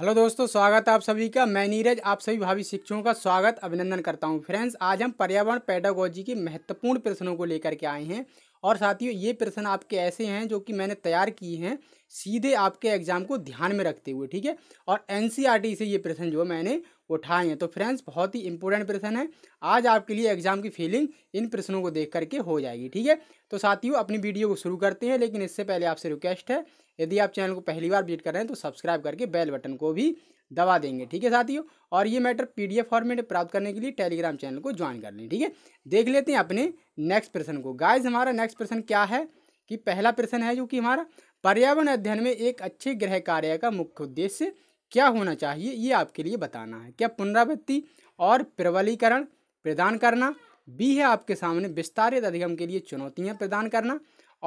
Hello दोस्तों स्वागत है आप सभी का मैं नीरज आप सभी भावी शिक्षकों का स्वागत अभिनंदन करता हूं फ्रेंड्स आज हम पर्यावरण पैडागोजी के महत्वपूर्ण प्रश्नों को लेकर के आए हैं और साथियों ये प्रश्न आपके ऐसे हैं जो कि मैंने तैयार किए हैं सीधे आपके एग्जाम को ध्यान में रखते हुए ठीक है और एन e से ये प्रश्न जो मैंने उठाएँ तो फ्रेंड्स बहुत ही इंपॉर्टेंट प्रश्न है आज आपके लिए एग्जाम की फीलिंग इन प्रश्नों को देख करके हो जाएगी ठीक है तो साथियों अपनी वीडियो को शुरू करते हैं लेकिन इससे पहले आपसे रिक्वेस्ट है यदि आप चैनल को पहली बार विजिट कर रहे हैं तो सब्सक्राइब करके बेल बटन को भी दबा देंगे ठीक है साथियों और ये मैटर पी एफ फॉर्मेट प्राप्त करने के लिए टेलीग्राम चैनल को ज्वाइन कर लें ठीक है देख लेते हैं अपने नेक्स्ट प्रश्न को गाइज हमारा नेक्स्ट प्रश्न क्या है कि पहला प्रश्न है जो कि हमारा पर्यावरण अध्ययन में एक अच्छे ग्रह कार्य का मुख्य उद्देश्य क्या होना चाहिए ये आपके लिए बताना है क्या पुनरावृत्ति और प्रबलीकरण प्रदान करना बी है आपके सामने विस्तारित अधिगम के लिए चुनौतियाँ प्रदान करना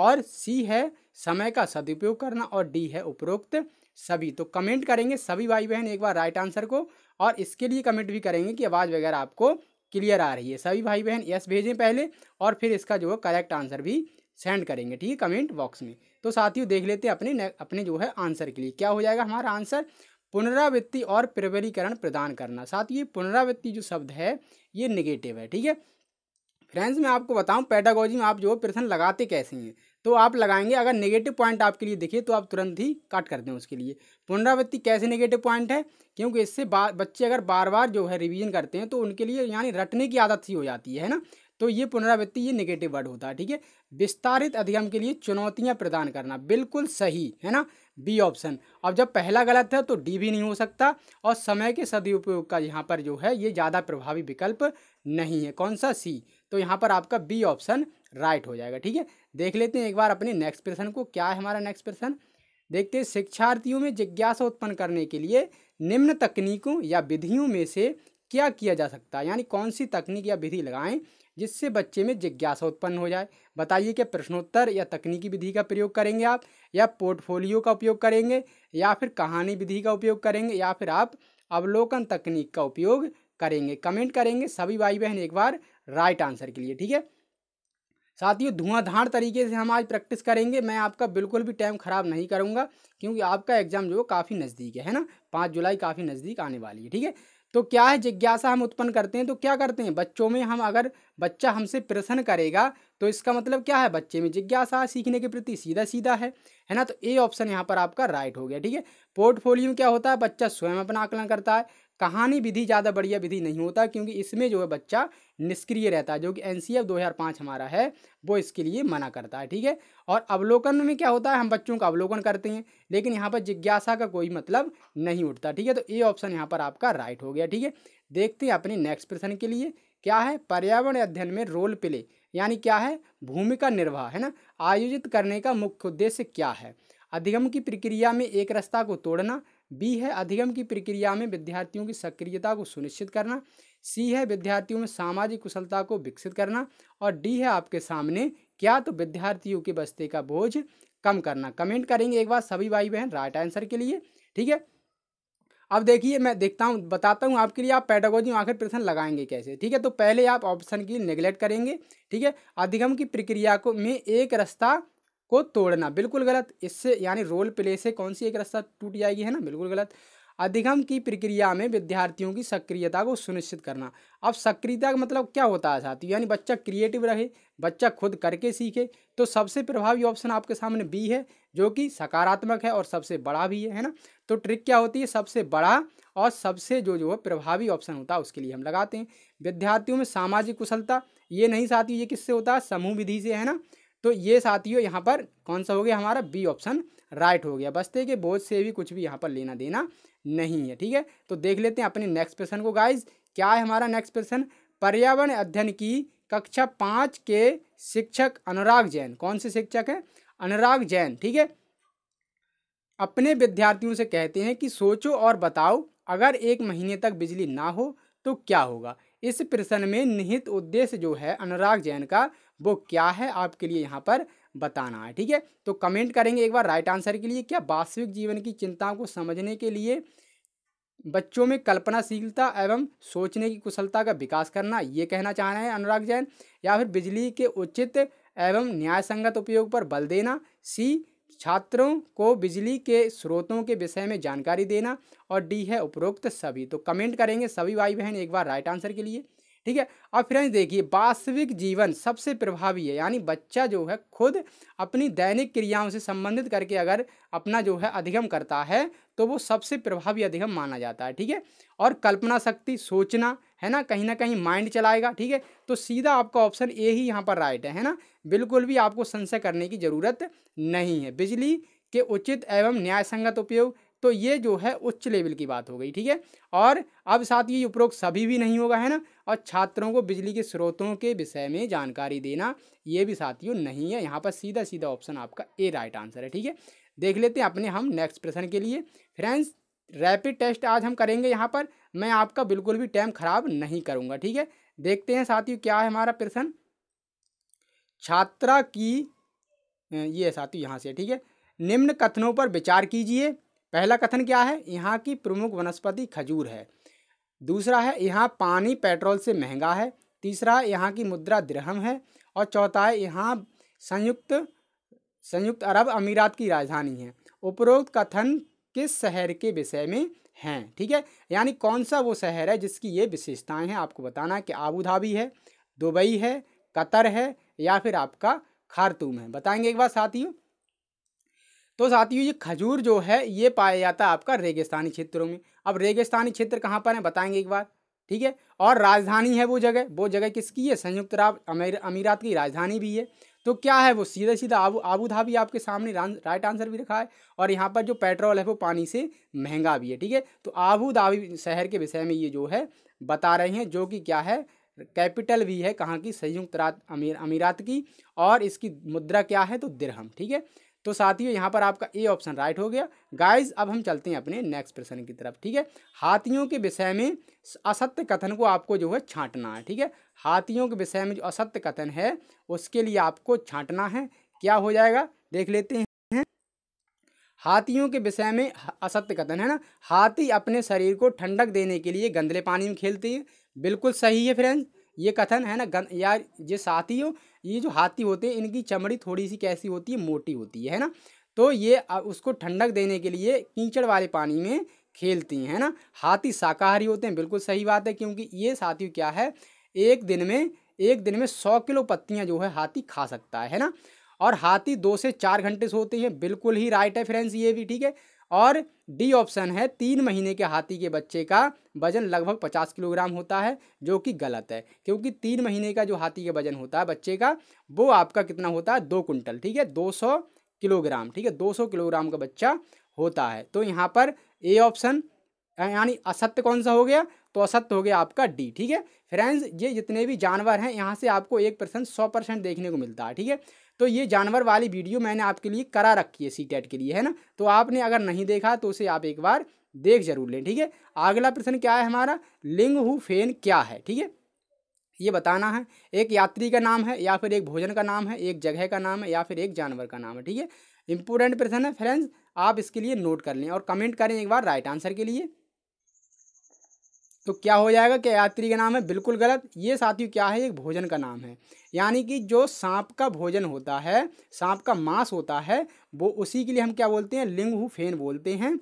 और सी है समय का सदुपयोग करना और डी है उपरोक्त सभी तो कमेंट करेंगे सभी भाई बहन एक बार राइट आंसर को और इसके लिए कमेंट भी करेंगे कि आवाज़ वगैरह आपको क्लियर आ रही है सभी भाई बहन यस भेजें पहले और फिर इसका जो है करेक्ट आंसर भी सेंड करेंगे ठीक है कमेंट बॉक्स में तो साथियों देख लेते हैं अपने अपने जो है आंसर के लिए क्या हो जाएगा हमारा आंसर पुनरावृत्ति और प्रवरीकरण प्रदान करना साथ ये पुनरावृत्ति जो शब्द है ये निगेटिव है ठीक है फ्रेंड्स मैं आपको बताऊं पैडागोजी में आप जो प्रश्न लगाते कैसे हैं तो आप लगाएंगे अगर नेगेटिव पॉइंट आपके लिए दिखे तो आप तुरंत ही काट कर दें उसके लिए पुनरावृत्ति कैसे नेगेटिव पॉइंट है क्योंकि इससे बच्चे अगर बार बार जो है रिवीजन करते हैं तो उनके लिए यानी रटने की आदत सी हो जाती है ना तो ये पुनरावृत्ति ये निगेटिव वर्ड होता है ठीक है विस्तारित अधिगम के लिए चुनौतियाँ प्रदान करना बिल्कुल सही है ना बी ऑप्शन अब जब पहला गलत है तो डी भी नहीं हो सकता और समय के सदुपयोग का यहाँ पर जो है ये ज़्यादा प्रभावी विकल्प नहीं है कौन सा सी तो यहाँ पर आपका बी ऑप्शन राइट हो जाएगा ठीक है देख लेते हैं एक बार अपने नेक्स्ट प्रश्न को क्या है हमारा नेक्स्ट प्रश्न देखते हैं शिक्षार्थियों में जिज्ञासा उत्पन्न करने के लिए निम्न तकनीकों या विधियों में से क्या किया जा सकता है यानी कौन सी तकनीक या विधि लगाएं जिससे बच्चे में जिज्ञासा उत्पन्न हो जाए बताइए कि प्रश्नोत्तर या तकनीकी विधि का प्रयोग करेंगे आप या पोर्टफोलियो का उपयोग करेंगे या फिर कहानी विधि का उपयोग करेंगे या फिर आप अवलोकन तकनीक का उपयोग करेंगे कमेंट करेंगे सभी भाई बहन एक बार राइट आंसर के लिए ठीक है साथियों धुआंधार तरीके से हम आज प्रैक्टिस करेंगे मैं आपका बिल्कुल भी टाइम ख़राब नहीं करूँगा क्योंकि आपका एग्ज़ाम जो काफ़ी नज़दीक है है ना पाँच जुलाई काफ़ी नज़दीक आने वाली है ठीक है तो क्या है जिज्ञासा हम उत्पन्न करते हैं तो क्या करते हैं बच्चों में हम अगर बच्चा हमसे प्रश्न करेगा तो इसका मतलब क्या है बच्चे में जिज्ञासा सीखने के प्रति सीधा सीधा है है ना तो ए ऑप्शन यहाँ पर आपका राइट हो गया ठीक है पोर्टफोलियो क्या होता है बच्चा स्वयं अपना आकलन करता है कहानी विधि ज़्यादा बढ़िया विधि नहीं होता क्योंकि इसमें जो है बच्चा निष्क्रिय रहता है जो कि एन सी एफ दो हज़ार पाँच हमारा है वो इसके लिए मना करता है ठीक है और अवलोकन में क्या होता है हम बच्चों का अवलोकन करते हैं लेकिन यहाँ पर जिज्ञासा का कोई मतलब नहीं उठता ठीक है तो ए ऑप्शन यहाँ पर आपका राइट हो गया ठीक है देखते हैं अपने नेक्स्ट प्रश्न के लिए क्या है पर्यावरण अध्ययन में रोल प्ले यानी क्या है भूमिका निर्वाह है ना आयोजित करने का मुख्य उद्देश्य क्या है अधिगम की प्रक्रिया में एक रास्ता को तोड़ना बी है अधिगम की प्रक्रिया में विद्यार्थियों की सक्रियता को सुनिश्चित करना सी है विद्यार्थियों में सामाजिक कुशलता को विकसित करना और डी है आपके सामने क्या तो विद्यार्थियों के बस्ते का बोझ कम करना कमेंट करेंगे एक बार सभी भाई बहन राइट आंसर के लिए ठीक है अब देखिए मैं देखता हूँ बताता हूँ आपके लिए आप पैडागोजी आखिर प्रश्न लगाएंगे कैसे ठीक है तो पहले आप ऑप्शन की निगलेक्ट करेंगे ठीक है अधिगम की प्रक्रिया को में एक रास्ता को तोड़ना बिल्कुल गलत इससे यानी रोल प्ले से कौन सी एक रास्ता टूट जाएगी है ना बिल्कुल गलत अधिगम की प्रक्रिया में विद्यार्थियों की सक्रियता को सुनिश्चित करना अब सक्रियता का मतलब क्या होता है साथियों यानी बच्चा क्रिएटिव रहे बच्चा खुद करके सीखे तो सबसे प्रभावी ऑप्शन आपके सामने बी है जो कि सकारात्मक है और सबसे बड़ा भी है है ना तो ट्रिक क्या होती है सबसे बड़ा और सबसे जो जो है प्रभावी ऑप्शन होता है उसके लिए हम लगाते हैं विद्यार्थियों में सामाजिक कुशलता ये नहीं साथियों ये किससे होता है समूह विधि से है ना तो ये साथियों यहाँ पर कौन सा हो गया हमारा बी ऑप्शन राइट हो गया बस्ते तो के बोझ से भी कुछ भी यहाँ पर लेना देना नहीं है ठीक है तो देख लेते हैं अपने नेक्स्ट प्रश्न को गाइज क्या है हमारा नेक्स्ट प्रश्न पर्यावरण अध्ययन की कक्षा पाँच के शिक्षक अनुराग जैन कौन से शिक्षक हैं अनुराग जैन ठीक है अपने विद्यार्थियों से कहते हैं कि सोचो और बताओ अगर एक महीने तक बिजली ना हो तो क्या होगा इस प्रश्न में निहित उद्देश्य जो है अनुराग जैन का वो क्या है आपके लिए यहाँ पर बताना है ठीक है तो कमेंट करेंगे एक बार राइट आंसर के लिए क्या वास्तविक जीवन की चिंताओं को समझने के लिए बच्चों में कल्पनाशीलता एवं सोचने की कुशलता का विकास करना ये कहना चाह रहे हैं अनुराग जैन या फिर बिजली के उचित एवं न्याय संगत उपयोग पर बल देना सी छात्रों को बिजली के स्रोतों के विषय में जानकारी देना और डी है उपरोक्त सभी तो कमेंट करेंगे सभी भाई बहन एक बार राइट आंसर के लिए ठीक है अब फ्रेंड्स देखिए वास्तविक जीवन सबसे प्रभावी है यानी बच्चा जो है खुद अपनी दैनिक क्रियाओं से संबंधित करके अगर अपना जो है अधिगम करता है तो वो सबसे प्रभावी अधिगम माना जाता है ठीक है और कल्पना शक्ति सोचना है ना कहीं ना कहीं माइंड चलाएगा ठीक है तो सीधा आपका ऑप्शन ए ही यहाँ पर राइट है है ना बिल्कुल भी आपको संशय करने की ज़रूरत नहीं है बिजली के उचित एवं न्यायसंगत उपयोग तो ये जो है उच्च लेवल की बात हो गई ठीक है और अब साथ ये उपरोक्त सभी भी नहीं होगा है ना और छात्रों को बिजली के स्रोतों के विषय में जानकारी देना ये भी साथियों नहीं है यहाँ पर सीधा सीधा ऑप्शन आपका ए राइट आंसर है ठीक है देख लेते हैं अपने हम नेक्स्ट प्रश्न के लिए फ्रेंड्स रैपिड टेस्ट आज हम करेंगे यहाँ पर मैं आपका बिल्कुल भी टाइम खराब नहीं करूँगा ठीक है देखते हैं साथियों क्या है हमारा प्रश्न छात्रा की ये साथियों यहाँ से ठीक है निम्न कथनों पर विचार कीजिए पहला कथन क्या है यहाँ की प्रमुख वनस्पति खजूर है दूसरा है यहाँ पानी पेट्रोल से महंगा है तीसरा यहाँ की मुद्रा दृहम है और चौथा है यहाँ संयुक्त संयुक्त अरब अमीरात की राजधानी है उपरोक्त कथन किस शहर के विषय में हैं ठीक है यानी कौन सा वो शहर है जिसकी ये विशेषताएं हैं आपको बताना है कि आबू धाबी है दुबई है कतर है या फिर आपका खारतूम है बताएंगे एक बार साथियों तो साथियों ये खजूर जो है ये पाया जाता है आपका रेगिस्तानी क्षेत्रों में अब रेगिस्तानी क्षेत्र कहाँ पर है बताएंगे एक बार ठीक है और राजधानी है वो जगह वो जगह किसकी है संयुक्त अरब अमीरात की राजधानी भी है तो क्या है वो सीधा सीधा आबू आबू धाबी आपके सामने राइट आंसर भी रखा है और यहाँ पर जो पेट्रोल है वो पानी से महंगा भी है ठीक है तो आबू धाबी शहर के विषय में ये जो है बता रहे हैं जो कि क्या है कैपिटल भी है कहाँ की संयुक्त रात अमीर अमीरात की और इसकी मुद्रा क्या है तो दिरहम ठीक है तो साथियों यहाँ पर आपका ए ऑप्शन राइट हो गया गाइज अब हम चलते हैं अपने नेक्स्ट प्रश्न की तरफ ठीक है हाथियों के विषय में असत्य कथन को आपको जो है छांटना है ठीक है हाथियों के विषय में जो असत्य कथन है उसके लिए आपको छांटना है क्या हो जाएगा देख लेते हैं हाथियों के विषय में असत्य कथन है ना हाथी अपने शरीर को ठंडक देने के लिए गंदले पानी में खेलते हैं बिल्कुल सही है फ्रेंड्स ये कथन है ना गन यार ये साथियों ये जो हाथी होते हैं इनकी चमड़ी थोड़ी सी कैसी होती है मोटी होती है ना तो ये उसको ठंडक देने के लिए कीचड़ वाले पानी में खेलती हैं है ना हाथी शाकाहारी होते हैं बिल्कुल सही बात है क्योंकि ये साथी क्या है एक दिन में एक दिन में सौ किलो पत्तियाँ जो है हाथी खा सकता है है ना और हाथी दो से चार घंटे सोते हैं बिल्कुल ही राइट है फ्रेंड्स ये भी ठीक है और डी ऑप्शन है तीन महीने के हाथी के बच्चे का वजन लगभग पचास किलोग्राम होता है जो कि गलत है क्योंकि तीन महीने का जो हाथी का वजन होता है बच्चे का वो आपका कितना होता है दो कुंटल ठीक है दो सौ किलोग्राम ठीक है दो सौ किलोग्राम का बच्चा होता है तो यहाँ पर ए ऑप्शन यानी असत्य कौन सा हो गया तो असत्य हो गया आपका डी ठीक है फ्रेंड्स ये जितने भी जानवर हैं यहाँ से आपको एक परसेंट सौ परसेंट देखने को मिलता है ठीक है तो ये जानवर वाली वीडियो मैंने आपके लिए करा रखी है सी टेट के लिए है ना तो आपने अगर नहीं देखा तो उसे आप एक बार देख जरूर लें ठीक है अगला प्रश्न क्या है हमारा लिंग हु फेन क्या है ठीक है ये बताना है एक यात्री का नाम है या फिर एक भोजन का नाम है एक जगह का नाम है या फिर एक जानवर का नाम है ठीक है इंपॉर्टेंट प्रश्न है फ्रेंड्स आप इसके लिए नोट कर लें और कमेंट करें एक बार राइट आंसर के लिए तो क्या हो जाएगा कि यात्री का नाम है बिल्कुल गलत ये साथियों क्या है एक भोजन का नाम है यानी कि जो सांप का भोजन होता है सांप का मांस होता है वो उसी के लिए हम क्या बोलते हैं लिंग हु फेन बोलते हैं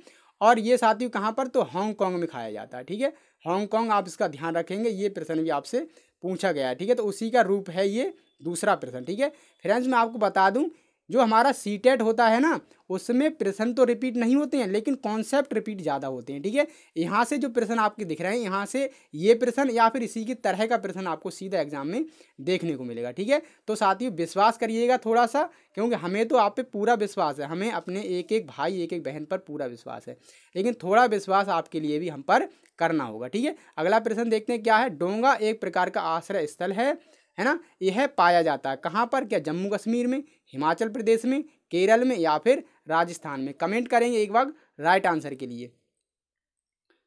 और ये साथियों कहाँ पर तो हांगकॉन्ग में खाया जाता है ठीक है हांगकॉन्ग आप इसका ध्यान रखेंगे ये प्रश्न भी आपसे पूछा गया है ठीक है तो उसी का रूप है ये दूसरा प्रश्न ठीक है फ्रेंड्स मैं आपको बता दूँ जो हमारा सी टेट होता है ना उसमें प्रश्न तो रिपीट नहीं होते हैं लेकिन कॉन्सेप्ट रिपीट ज़्यादा होते हैं ठीक है यहाँ से जो प्रश्न आपके दिख रहे हैं यहाँ से ये प्रश्न या फिर इसी की तरह का प्रश्न आपको सीधा एग्जाम में देखने को मिलेगा ठीक है तो साथियों विश्वास करिएगा थोड़ा सा क्योंकि हमें तो आप पे पूरा विश्वास है हमें अपने एक एक भाई एक एक बहन पर पूरा विश्वास है लेकिन थोड़ा विश्वास आपके लिए भी हम पर करना होगा ठीक है अगला प्रश्न देखते हैं क्या है डोंगा एक प्रकार का आश्रय स्थल है है ना यह पाया जाता है कहाँ पर क्या जम्मू कश्मीर में हिमाचल प्रदेश में केरल में या फिर राजस्थान में कमेंट करेंगे एक बार राइट आंसर के लिए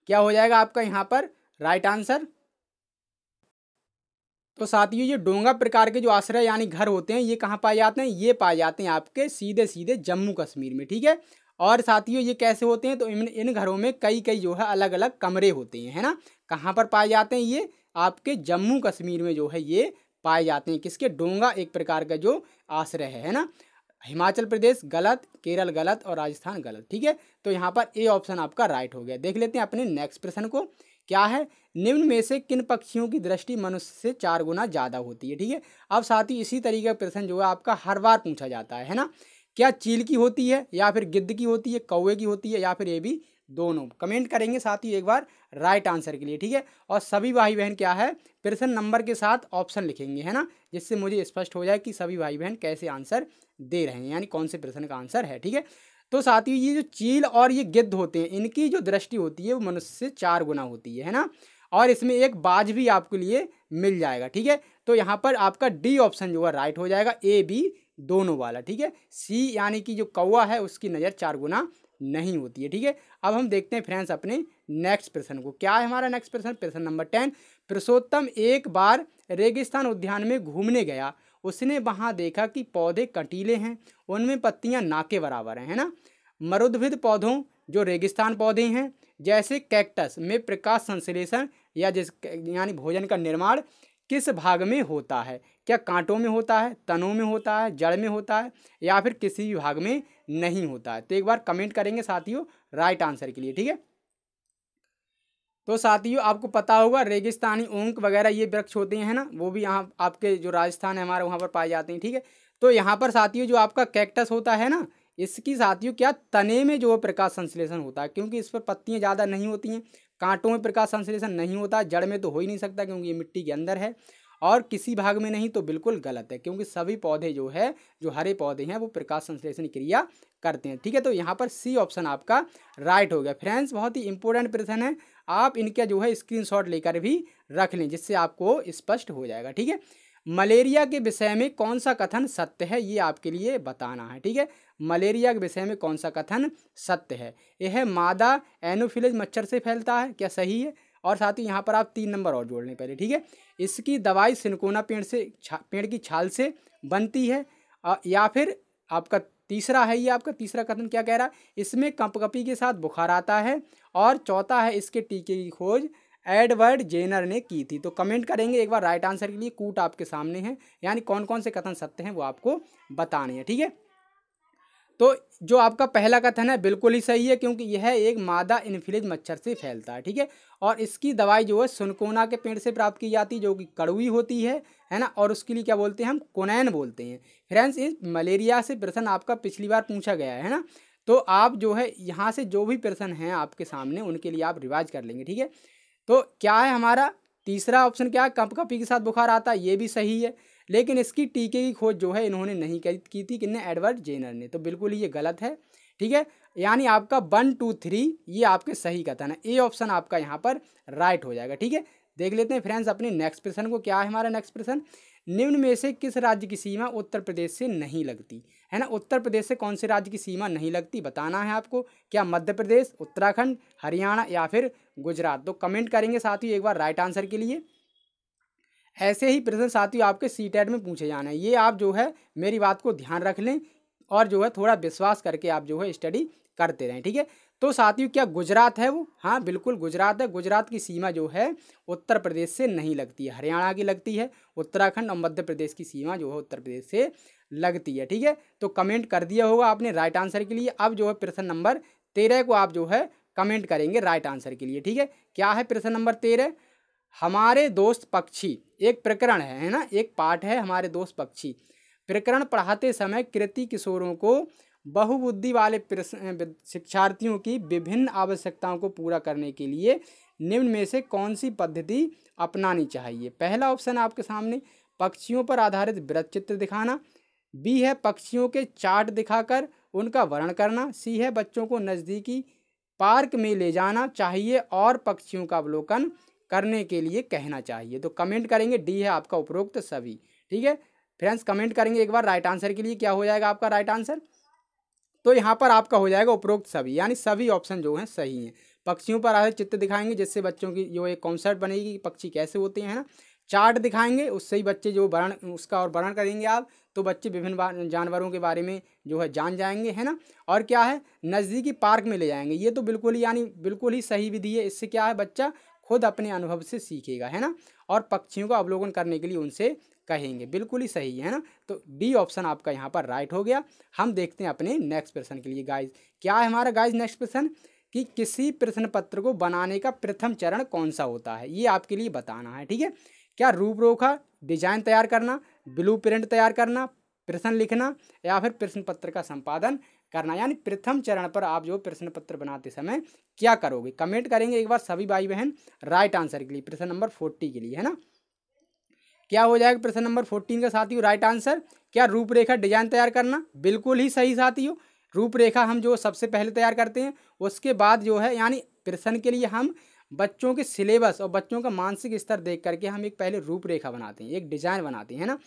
क्या हो जाएगा आपका यहाँ पर राइट आंसर तो साथियों ये डोंगा प्रकार के जो आश्रय यानी घर होते हैं ये कहाँ पाए जाते हैं ये पाए जाते हैं आपके सीधे सीधे जम्मू कश्मीर में ठीक है और साथियों ये कैसे होते हैं तो इन इन घरों में कई कई जो है अलग अलग कमरे होते हैं है ना कहाँ पर पाए जाते हैं ये आपके जम्मू कश्मीर में जो है ये पाए जाते हैं किसके डोंगा एक प्रकार का जो आश्रय है, है ना हिमाचल प्रदेश गलत केरल गलत और राजस्थान गलत ठीक है तो यहाँ पर ए ऑप्शन आपका राइट हो गया देख लेते हैं अपने नेक्स्ट प्रश्न को क्या है निम्न में से किन पक्षियों की दृष्टि मनुष्य से चार गुना ज़्यादा होती है ठीक है अब साथ ही इसी तरीके का प्रश्न जो है आपका हर बार पूछा जाता है, है ना क्या चील की होती है या फिर गिद्ध की होती है कौए की होती है या फिर ये भी दोनों कमेंट करेंगे साथ ही एक बार राइट आंसर के लिए ठीक है और सभी भाई बहन क्या है प्रश्न नंबर के साथ ऑप्शन लिखेंगे है ना जिससे मुझे स्पष्ट हो जाए कि सभी भाई बहन कैसे आंसर दे रहे हैं यानी कौन से प्रश्न का आंसर है ठीक है तो साथ ही ये जो चील और ये गिद्ध होते हैं इनकी जो दृष्टि होती है वो मनुष्य से चार गुना होती है है ना और इसमें एक बाज भी आपके लिए मिल जाएगा ठीक है तो यहाँ पर आपका डी ऑप्शन जो है राइट हो जाएगा ए बी दोनों वाला ठीक है सी यानी कि जो कौआ है उसकी नज़र चार गुना नहीं होती है ठीक है अब हम देखते हैं फ्रेंड्स अपने नेक्स्ट प्रश्न को क्या है हमारा नेक्स्ट प्रश्न प्रश्न नंबर टेन पुरुषोत्तम एक बार रेगिस्तान उद्यान में घूमने गया उसने वहाँ देखा कि पौधे कटीले हैं उनमें पत्तियाँ ना के बराबर हैं है ना मरुद्भिद पौधों जो रेगिस्तान पौधे हैं जैसे कैक्टस में प्रकाश संश्लेषण या जिस यानी भोजन का निर्माण किस भाग में होता है क्या कांटों में होता है तनों में होता है जड़ में होता है या फिर किसी भी भाग में नहीं होता है तो एक बार कमेंट करेंगे साथियों राइट आंसर के लिए ठीक है तो साथियों आपको पता होगा रेगिस्तानी ओंक वगैरह ये वृक्ष होते हैं ना वो भी यहाँ आपके जो राजस्थान है हमारे वहाँ पर पाए जाते हैं ठीक है तो यहाँ पर साथियों जो आपका कैक्टस होता है ना इसकी साथियों क्या तने में जो प्रकाश संश्लेषण होता है क्योंकि इस पर पत्तियाँ ज़्यादा नहीं होती हैं कांटों में प्रकाश संश्लेषण नहीं होता जड़ में तो हो ही नहीं सकता क्योंकि ये मिट्टी के अंदर है और किसी भाग में नहीं तो बिल्कुल गलत है क्योंकि सभी पौधे जो है जो हरे पौधे हैं वो प्रकाश संश्लेषण क्रिया करते हैं ठीक है तो यहाँ पर सी ऑप्शन आपका राइट हो गया फ्रेंड्स बहुत ही इंपॉर्टेंट प्रश्न है आप इनका जो है स्क्रीनशॉट लेकर भी रख लें जिससे आपको स्पष्ट हो जाएगा ठीक है मलेरिया के विषय में कौन सा कथन सत्य है ये आपके लिए बताना है ठीक है मलेरिया के विषय में कौन सा कथन सत्य है यह मादा एनोफिलज मच्छर से फैलता है क्या सही है और साथ ही यहाँ पर आप तीन नंबर और जोड़ने पहले ठीक है इसकी दवाई सिनकोना पेड़ से पेड़ की छाल से बनती है या फिर आपका तीसरा है ये आपका तीसरा कथन क्या कह रहा है इसमें कंपकपी के साथ बुखार आता है और चौथा है इसके टीके की खोज एडवर्ड जेनर ने की थी तो कमेंट करेंगे एक बार राइट आंसर के लिए कूट आपके सामने है यानी कौन कौन से कथन सत्य हैं वो आपको बताने हैं ठीक है थीके? तो जो आपका पहला कथन है बिल्कुल ही सही है क्योंकि यह एक मादा इन्फ्लिज मच्छर से फैलता है ठीक है और इसकी दवाई जो है सुनकोना के पेड़ से प्राप्त की जाती है जो कि कड़वी होती है है ना और उसके लिए क्या बोलते हैं हम कोनैन बोलते हैं फ्रेंड्स इस मलेरिया से प्रश्न आपका पिछली बार पूछा गया है ना तो आप जो है यहाँ से जो भी प्रश्न हैं आपके सामने उनके लिए आप रिवाज कर लेंगे ठीक है तो क्या है हमारा तीसरा ऑप्शन क्या है कपी के साथ बुखार आता है ये भी सही है लेकिन इसकी टीके की खोज जो है इन्होंने नहीं की थी किन्ने एडवर्ड जेनर ने तो बिल्कुल ये गलत है ठीक है यानी आपका वन टू थ्री ये आपके सही कथन है ए ऑप्शन आपका यहाँ पर राइट हो जाएगा ठीक है देख लेते हैं फ्रेंड्स अपने नेक्स्ट प्रश्न को क्या है हमारा नेक्स्ट प्रश्न निम्न में से किस राज्य की सीमा उत्तर प्रदेश से नहीं लगती है ना उत्तर प्रदेश से कौन से राज्य की सीमा नहीं लगती बताना है आपको क्या मध्य प्रदेश उत्तराखंड हरियाणा या फिर गुजरात तो कमेंट करेंगे साथ ही एक बार राइट आंसर के लिए ऐसे ही प्रश्न साथियों आपके सी में पूछे जाना है ये आप जो है मेरी बात को ध्यान रख लें और जो है थोड़ा विश्वास करके आप जो है स्टडी करते रहें ठीक है तो साथियों क्या गुजरात है वो हाँ बिल्कुल गुजरात है गुजरात की सीमा जो है उत्तर प्रदेश से नहीं लगती है हरियाणा की लगती है उत्तराखंड और मध्य प्रदेश की सीमा जो है उत्तर प्रदेश से लगती है ठीक है तो कमेंट कर दिया होगा आपने राइट आंसर के लिए अब जो है प्रश्न नंबर तेरह को आप जो है कमेंट करेंगे राइट आंसर के लिए ठीक है क्या है प्रश्न नंबर तेरह हमारे दोस्त पक्षी एक प्रकरण है है ना एक पाठ है हमारे दोस्त पक्षी प्रकरण पढ़ाते समय कृति किशोरों को बहुबुद्धि वाले शिक्षार्थियों की विभिन्न आवश्यकताओं को पूरा करने के लिए निम्न में से कौन सी पद्धति अपनानी चाहिए पहला ऑप्शन आपके सामने पक्षियों पर आधारित वृत चित्र दिखाना बी है पक्षियों के चार्ट दिखाकर उनका वर्णन करना सी है बच्चों को नज़दीकी पार्क में ले जाना चाहिए और पक्षियों का अवलोकन करने के लिए कहना चाहिए तो कमेंट करेंगे डी है आपका उपरोक्त सभी ठीक है फ्रेंड्स कमेंट करेंगे एक बार राइट आंसर के लिए क्या हो जाएगा आपका राइट आंसर तो यहाँ पर आपका हो जाएगा उपरोक्त सभी यानी सभी ऑप्शन जो हैं सही हैं पक्षियों पर आधारित चित्र दिखाएंगे जिससे बच्चों की जो एक कॉन्सर्ट बनेगी कि पक्षी कैसे होते हैं ना चार्ट दिखाएंगे उससे ही बच्चे जो वर्ण उसका और वर्णन करेंगे आप तो बच्चे विभिन्न जानवरों के बारे में जो है जान जाएंगे है ना और क्या है नज़दीकी पार्क में ले जाएंगे ये तो बिल्कुल ही यानी बिल्कुल ही सही विधि है इससे क्या है बच्चा खुद अपने अनुभव से सीखेगा है ना और पक्षियों का अवलोकन करने के लिए उनसे कहेंगे बिल्कुल ही सही है ना तो डी ऑप्शन आपका यहाँ पर राइट हो गया हम देखते हैं अपने नेक्स्ट प्रश्न के लिए गाइज क्या है हमारा गाइज नेक्स्ट प्रश्न कि किसी प्रश्न पत्र को बनाने का प्रथम चरण कौन सा होता है ये आपके लिए बताना है ठीक है क्या रूपरेखा डिजाइन तैयार करना ब्लू प्रिंट तैयार करना प्रश्न लिखना या फिर प्रश्न पत्र का संपादन करना यानी प्रथम चरण पर आप जो प्रश्न पत्र बनाते समय क्या करोगे कमेंट करेंगे एक बार सभी भाई बहन राइट आंसर के लिए प्रश्न नंबर फोर्टी के लिए है ना क्या हो जाएगा प्रश्न नंबर फोर्टीन का हो राइट आंसर क्या रूपरेखा डिजाइन तैयार करना बिल्कुल ही सही हो रूपरेखा हम जो सबसे पहले तैयार करते हैं उसके बाद जो है यानी प्रश्न के लिए हम बच्चों के सिलेबस और बच्चों का मानसिक स्तर देख करके हम एक पहले रूपरेखा बनाते हैं एक डिजाइन बनाते हैं ना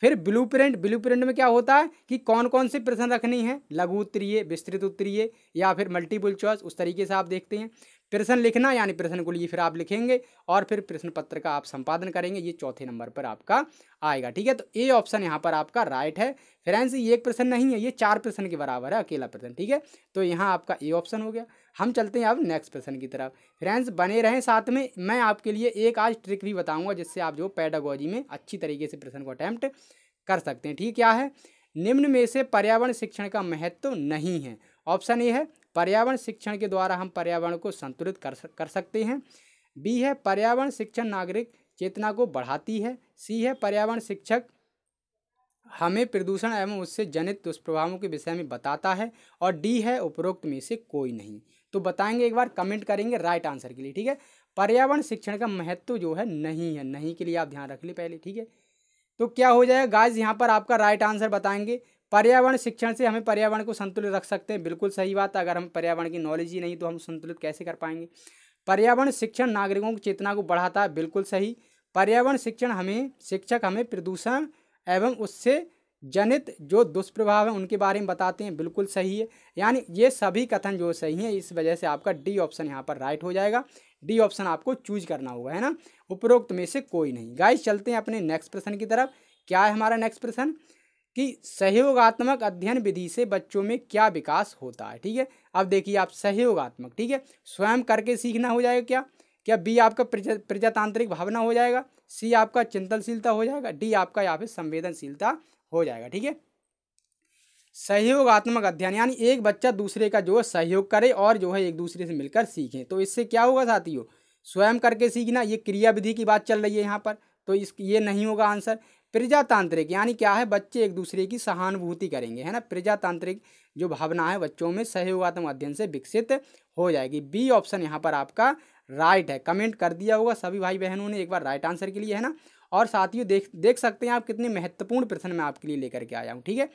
फिर ब्लू प्रिंट ब्लू प्रिंट में क्या होता है कि कौन कौन से प्रश्न रखनी है लघु उत्तरीय विस्तृत उत्तरीय या फिर मल्टीपल चॉइस उस तरीके से आप देखते हैं प्रश्न लिखना यानी प्रश्न को लिए फिर आप लिखेंगे और फिर प्रश्न पत्र का आप संपादन करेंगे ये चौथे नंबर पर आपका आएगा ठीक है तो ए ऑप्शन यहाँ पर आपका राइट है फ्रेंड्स ये एक प्रश्न नहीं है ये चार प्रश्न के बराबर है अकेला प्रश्न ठीक है तो यहाँ आपका ए ऑप्शन हो गया हम चलते हैं अब नेक्स्ट प्रश्न की तरफ फ्रेंड्स बने रहें साथ में मैं आपके लिए एक आज ट्रिक भी बताऊँगा जिससे आप जो पैडागोजी में अच्छी तरीके से प्रश्न को अटैम्प्ट कर सकते हैं ठीक क्या है निम्न में से पर्यावरण शिक्षण का महत्व नहीं है ऑप्शन ए है पर्यावरण शिक्षण के द्वारा हम पर्यावरण को संतुलित कर कर सकते हैं बी है पर्यावरण शिक्षण नागरिक चेतना को बढ़ाती है सी है पर्यावरण शिक्षक हमें प्रदूषण एवं उससे जनित दुष्प्रभावों के विषय में बताता है और डी है उपरोक्त में से कोई नहीं तो बताएंगे एक बार कमेंट करेंगे राइट आंसर के लिए ठीक है पर्यावरण शिक्षण का महत्व जो है नहीं है नहीं के लिए आप ध्यान रख लें पहले ठीक है तो क्या हो जाएगा गाइज यहाँ पर आपका राइट आंसर बताएंगे पर्यावरण शिक्षण से हमें पर्यावरण को संतुलित रख सकते हैं बिल्कुल सही बात अगर हम पर्यावरण की नॉलेज ही नहीं तो हम संतुलित कैसे कर पाएंगे पर्यावरण शिक्षण नागरिकों की चेतना को बढ़ाता है बिल्कुल सही पर्यावरण शिक्षण हमें शिक्षक हमें प्रदूषण एवं उससे जनित जो दुष्प्रभाव है उनके बारे में बताते हैं बिल्कुल सही है यानी ये सभी कथन जो सही हैं इस वजह से आपका डी ऑप्शन यहाँ पर राइट हो जाएगा डी ऑप्शन आपको चूज करना होगा है ना उपरोक्त में से कोई नहीं गाइस चलते हैं अपने नेक्स्ट प्रश्न की तरफ क्या है हमारा नेक्स्ट प्रश्न कि सहयोगात्मक अध्ययन विधि से बच्चों में क्या विकास होता है ठीक है अब देखिए आप सहयोगात्मक ठीक है स्वयं करके सीखना हो जाएगा क्या क्या बी आपका प्रजातांत्रिक भावना हो जाएगा सी आपका चिंतनशीलता हो जाएगा डी आपका यहाँ पे संवेदनशीलता हो जाएगा ठीक है सहयोगात्मक अध्ययन यानी एक बच्चा दूसरे का जो है सहयोग करे और जो है एक दूसरे से मिलकर सीखे तो इससे क्या होगा साथियों स्वयं करके सीखना ये क्रिया विधि की बात चल रही है यहाँ पर तो इस ये नहीं होगा आंसर प्रजातांत्रिक यानी क्या है बच्चे एक दूसरे की सहानुभूति करेंगे है ना प्रजातांत्रिक जो भावना है बच्चों में सहयोगात्मक अध्ययन से विकसित हो जाएगी बी ऑप्शन यहाँ पर आपका राइट है कमेंट कर दिया होगा सभी भाई बहनों ने एक बार राइट आंसर के लिए है ना और साथियों देख देख सकते हैं आप कितने महत्वपूर्ण प्रश्न मैं आपके लिए लेकर के आया हूँ ठीक है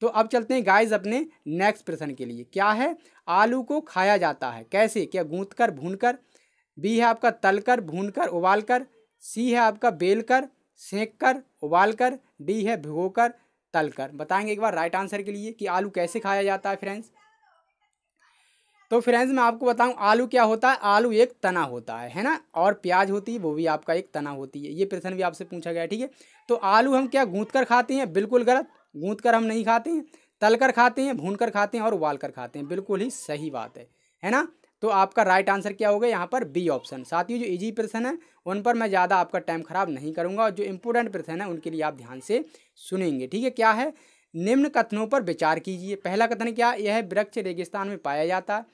तो अब चलते हैं गाइस अपने नेक्स्ट प्रश्न के लिए क्या है आलू को खाया जाता है कैसे क्या गूंथ कर भून कर बी है आपका कर उबाल उबालकर सी है आपका बेलकर सेक कर उबाल कर डी है भिगो कर तल कर बताएंगे एक बार राइट आंसर के लिए कि आलू कैसे खाया जाता है फ्रेंड्स तो फ्रेंड्स मैं आपको बताऊं आलू क्या होता है आलू एक तना होता है है ना और प्याज होती है वो भी आपका एक तना होती है ये प्रश्न भी आपसे पूछा गया ठीक है तो आलू हम क्या गूंथ कर खाते हैं बिल्कुल गलत गूंथ कर हम नहीं खाते हैं तल कर खाते हैं भून कर खाते हैं और उबाल कर खाते हैं बिल्कुल ही सही बात है है ना तो आपका राइट आंसर क्या होगा यहाँ पर बी ऑप्शन साथ ही जो इजी प्रश्न है उन पर मैं ज़्यादा आपका टाइम खराब नहीं करूँगा और जो इम्पोर्टेंट प्रश्न है उनके लिए आप ध्यान से सुनेंगे ठीक है क्या है निम्न कथनों पर विचार कीजिए पहला कथन क्या यह वृक्ष रेगिस्तान में पाया जाता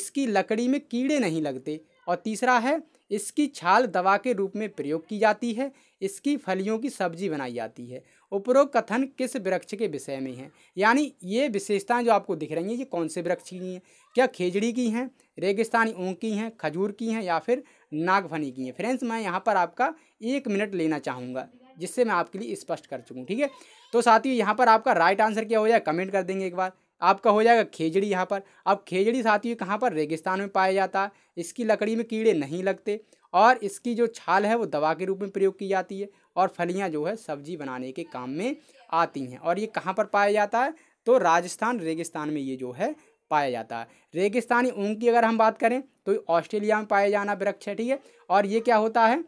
इसकी लकड़ी में कीड़े नहीं लगते और तीसरा है इसकी छाल दवा के रूप में प्रयोग की जाती है इसकी फलियों की सब्जी बनाई जाती है उपरोक्त कथन किस वृक्ष के विषय में है यानी ये विशेषताएं जो आपको दिख रही हैं ये कौन से वृक्ष की हैं क्या खेजड़ी की हैं रेगिस्तानी ऊँग की हैं खजूर की हैं या फिर नागफनी की हैं फ्रेंड्स मैं यहाँ पर आपका एक मिनट लेना चाहूँगा जिससे मैं आपके लिए स्पष्ट कर चुकूँ ठीक है तो साथियों यहाँ पर आपका राइट आंसर क्या हो जाए कमेंट कर देंगे एक बार आपका हो जाएगा खेजड़ी यहाँ पर अब खेजड़ी साथियों कहाँ पर रेगिस्तान में पाया जाता है इसकी लकड़ी में कीड़े नहीं लगते और इसकी जो छाल है वो दवा के रूप में प्रयोग की जाती है और फलियाँ जो है सब्जी बनाने के काम में आती हैं और ये कहाँ पर पाया जाता है तो राजस्थान रेगिस्तान में ये जो है पाया जाता है रेगिस्तानी ऊँग की अगर हम बात करें तो ऑस्ट्रेलिया में पाया जाना वृक्ष है ठीक है और ये क्या होता है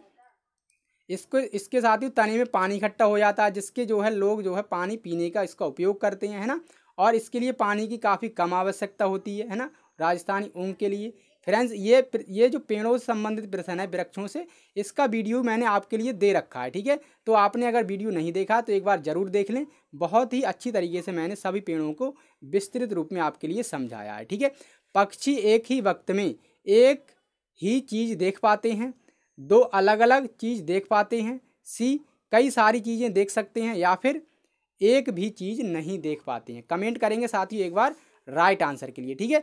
इसको इसके साथ ही तने में पानी इकट्ठा हो जाता है जिसके जो है लोग जो है पानी पीने का इसका उपयोग करते हैं है ना और इसके लिए पानी की काफ़ी कम आवश्यकता होती है है ना राजस्थानी ऊँग के लिए फ्रेंड्स ये ये जो पेड़ों से संबंधित प्रश्न है वृक्षों से इसका वीडियो मैंने आपके लिए दे रखा है ठीक है तो आपने अगर वीडियो नहीं देखा तो एक बार ज़रूर देख लें बहुत ही अच्छी तरीके से मैंने सभी पेड़ों को विस्तृत रूप में आपके लिए समझाया है ठीक है पक्षी एक ही वक्त में एक ही चीज़ देख पाते हैं दो अलग अलग चीज़ देख पाते हैं सी कई सारी चीज़ें देख सकते हैं या फिर एक भी चीज़ नहीं देख पाते हैं कमेंट करेंगे साथ ही एक बार राइट आंसर के लिए ठीक है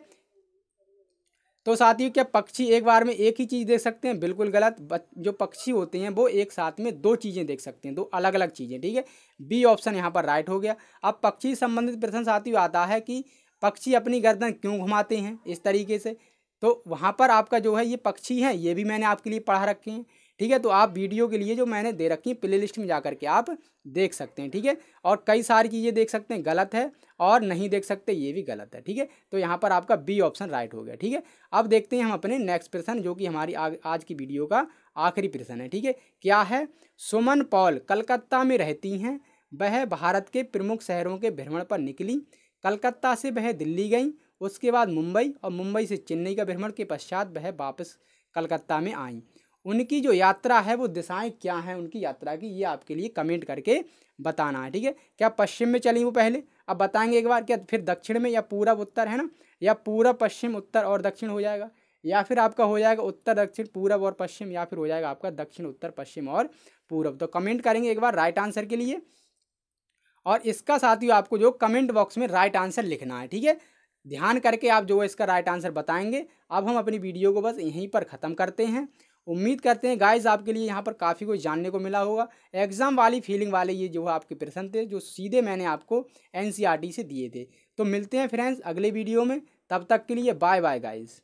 तो साथियों क्या पक्षी एक बार में एक ही चीज़ देख सकते हैं बिल्कुल गलत जो पक्षी होते हैं वो एक साथ में दो चीज़ें देख सकते हैं दो अलग अलग चीज़ें ठीक है बी ऑप्शन यहाँ पर राइट हो गया अब पक्षी संबंधित प्रश्न साथियों आता है कि पक्षी अपनी गर्दन क्यों घुमाते हैं इस तरीके से तो वहाँ पर आपका जो है ये पक्षी है ये भी मैंने आपके लिए पढ़ा रखे हैं ठीक है तो आप वीडियो के लिए जो मैंने दे रखी है प्ले लिस्ट में जा करके आप देख सकते हैं ठीक है और कई सारी चीज़ें देख सकते हैं गलत है और नहीं देख सकते ये भी गलत है ठीक है तो यहाँ पर आपका बी ऑप्शन राइट हो गया ठीक है अब देखते हैं हम अपने नेक्स्ट प्रश्न जो कि हमारी आ, आज की वीडियो का आखिरी प्रश्न है ठीक है क्या है सुमन पॉल कलकत्ता में रहती हैं वह भारत के प्रमुख शहरों के भ्रमण पर निकली कलकत्ता से वह दिल्ली गई उसके बाद मुंबई और मुंबई से चेन्नई का भ्रमण के पश्चात वह वापस कलकत्ता में आई उनकी जो यात्रा है वो दिशाएं क्या हैं उनकी यात्रा की ये आपके लिए कमेंट करके बताना है ठीक है क्या पश्चिम में चली वो पहले अब बताएंगे एक बार क्या फिर दक्षिण में या पूरब उत्तर है ना या पूरब पश्चिम उत्तर और दक्षिण हो जाएगा या फिर आपका हो जाएगा उत्तर दक्षिण पूरब और पश्चिम या फिर हो जाएगा आपका दक्षिण उत्तर पश्चिम और पूरब तो कमेंट करेंगे एक बार राइट आंसर के लिए और इसका साथ ही आपको जो कमेंट बॉक्स में राइट आंसर लिखना है ठीक है ध्यान करके आप जो इसका राइट आंसर बताएंगे अब हम अपनी वीडियो को बस यहीं पर ख़त्म करते हैं उम्मीद करते हैं गाइज आपके लिए यहाँ पर काफ़ी कुछ जानने को मिला होगा एग्ज़ाम वाली फीलिंग वाले ये जो है आपके प्रश्न थे जो सीधे मैंने आपको एन e से दिए थे तो मिलते हैं फ्रेंड्स अगले वीडियो में तब तक के लिए बाय बाय गाइज़